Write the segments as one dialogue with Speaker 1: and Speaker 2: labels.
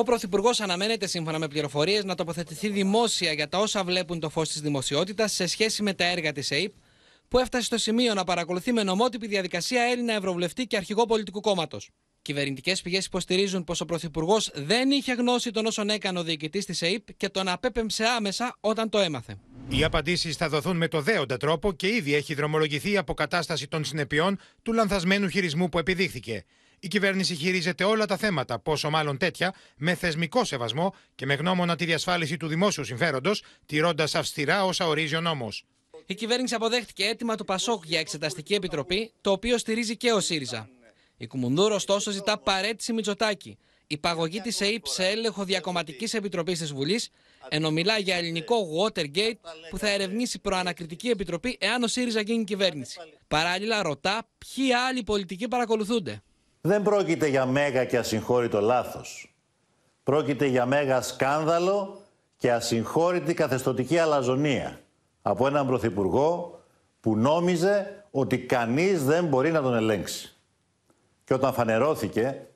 Speaker 1: Ο Πρωθυπουργός αναμένεται, σύμφωνα με πληροφορίες, να τοποθετηθεί δημόσια για τα όσα βλέπουν το φως της δημοσιότητας σε σχέση με τα έργα της ΕΕΠ, που έφτασε στο σημείο να παρακολουθεί με νομότυπη διαδικασία Έλληνα Ευρωβουλευτή και αρχηγό πολιτικού κόμματος. Κυβερνητικές πηγές υποστηρίζουν πως ο Πρωθυπουργός δεν είχε γνώση των όσων έκανε ο διοικητής της ΕΕΠ και τον απέπεμψε άμεσα όταν το έμαθε.
Speaker 2: Οι απαντήσεις θα δοθούν με το δέοντα τρόπο και ήδη έχει δρομολογηθεί η αποκατάσταση των συνεπειών του λανθασμένου χειρισμού που επιδείχθηκε. Η κυβέρνηση χειρίζεται όλα τα θέματα, πόσο μάλλον τέτοια, με θεσμικό σεβασμό και με γνώμονα τη διασφάλιση του δημόσιου συμφέροντος, τηρώντας αυστηρά
Speaker 1: όσα ορίζει ο νόμος. Η κυβέρνηση αποδέχτηκε αίτημα του Πασόκ για εξεταστική επιτροπή, το οποίο στηρίζει και ο ΣΥΡΙΖΑ. Η Κουμουνδούρο, ωστόσο, ζητά παρέτηση Μητσοτάκη. Η παγωγή της ΕΕΠ σε έλεγχο διακομματικής επιτροπής της Βουλής, ενώ μιλά για ελληνικό Watergate που θα ερευνήσει προανακριτική επιτροπή εάν ο ΣΥΡΙΖΑ γίνει κυβέρνηση. Παράλληλα, ρωτά ποιοι άλλοι πολιτικοί παρακολουθούνται.
Speaker 3: Δεν πρόκειται για μέγα και ασυγχώρητο λάθος. Πρόκειται για μέγα σκάνδαλο και ασυγχώρητη καθεστωτική αλαζονία από έναν Πρωθυπουργό που νόμιζε ότι κανείς δεν μπορεί να τον ελέγξει. Και όταν φανερώθηκε,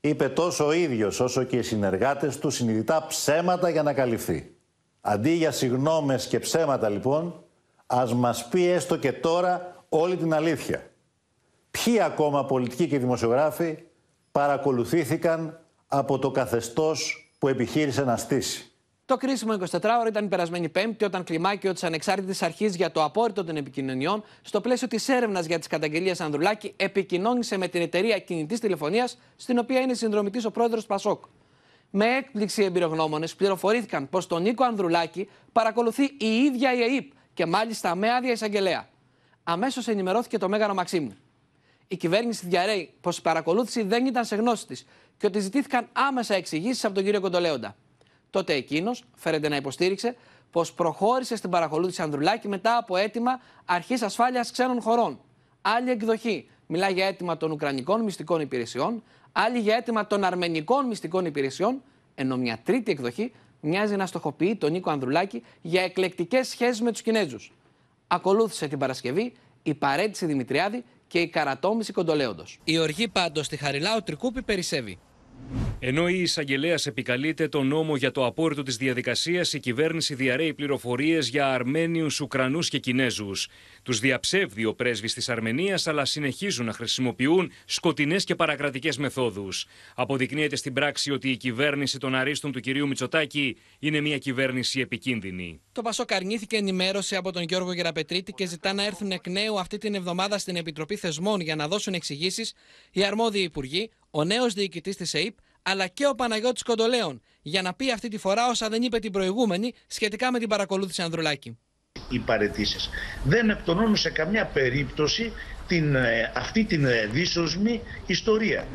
Speaker 3: είπε τόσο ο ίδιος όσο και οι συνεργάτες του συνειδητά ψέματα για να καλυφθεί. Αντί για συγνώμες και ψέματα λοιπόν, ας μας πει έστω και τώρα όλη την αλήθεια ποιοι ακόμα πολιτικοί και δημοσιογράφοι παρακολουθήθηκαν από το καθεστώς που επιχείρησε να στήσει.
Speaker 1: Το κρίσιμο 24ωρο ήταν η περασμένη Πέμπτη, όταν κλιμάκιο της Ανεξάρτητης Αρχής για το Απόρριτο των Επικοινωνιών, στο πλαίσιο της έρευνας για τις καταγγελίες Ανδρουλάκη, επικοινώνησε με την εταιρεία κινητής τηλεφωνίας, στην οποία είναι συνδρομητής ο πρόεδρος Πασόκ. Με έκπληξη, οι εμπειρογνώμονες πληροφορήθηκαν πως τον Νίκο Ανδρουλάκη παρακολουθεί η ίδια η ΕΕΠ και μάλιστα με άδεια εισαγγελέα. Αμέσως ενημερώθηκε το Μέγαρο Μαξίμου η κυβέρνηση διαρρέει πως η παρακολούθηση δεν ήταν σε γνώση της και ότι ζητήθηκαν άμεσα εξηγήσεις από τον κύριο Κοντολέοντα. Τότε εκείνος φέρεται να υποστήριξε πως προχώρησε στην παρακολούθηση Ανδρουλάκη μετά από αίτημα αρχής ασφάλειας ξένων χωρών. Άλλη εκδοχή μιλά για αίτημα των Ουκρανικών μυστικών υπηρεσιών, άλλη για αίτημα των Αρμενικών μυστικών υπηρεσιών, ενώ μια τρίτη εκδοχή μοιάζει να στοχοποιεί τον Νίκο Ανδρουλάκη για εκλεκτικές σχέσεις με τους Κινέζους. Ακολούθησε την Παρασκευή η παρέτηση Δημητριάδη και η καρατόμηση κοντολέοντος. Η οργή πάντως στη Χαριλάου Τρικούπη περισσεύει. Ενώ η εισαγγελέα
Speaker 2: επικαλείται τον νόμο για το απόρριτο της διαδικασίας, η κυβέρνηση διαρρέει πληροφορίες για Αρμένιους, Ουκρανούς και Κινέζους. Τους διαψεύδει ο πρέσβης της Αρμενίας, αλλά συνεχίζουν να χρησιμοποιούν σκοτεινές και παρακρατικές μεθόδους. Αποδεικνύεται στην πράξη ότι η κυβέρνηση των αρίστων του κυρίου Μητσοτάκη είναι μια κυβέρνηση επικίνδυνη.
Speaker 1: Το Πασό καρνήθηκε ενημέρωση από τον Γιώργο Γεραπετρίτη και ζητά να έρθουν εκ νέου αυτή την εβδομάδα στην Επιτροπή Θεσμών για να δώσουν εξηγήσεις οι αρμόδιοι υπουργοί, ο νέος διοικητής της ΕΕΠ αλλά και ο Παναγιώτης Κοντολέων για να πει αυτή τη φορά όσα δεν είπε την προηγούμενη σχετικά με την παρακολούθηση Ανδρουλάκη.
Speaker 3: Οι παρετήσεις δεν εκτονώνουν σε καμιά περίπτωση την, ε, αυτή την ε, δίσοσμη ιστορία.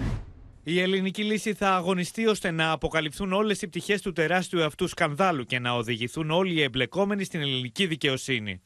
Speaker 2: Η ελληνική λύση θα αγωνιστεί ώστε να αποκαλυφθούν όλες οι πτυχές του τεράστιου αυτού σκανδάλου και να οδηγηθούν όλοι οι εμπλεκόμενοι στην ελληνική δικαιοσύνη.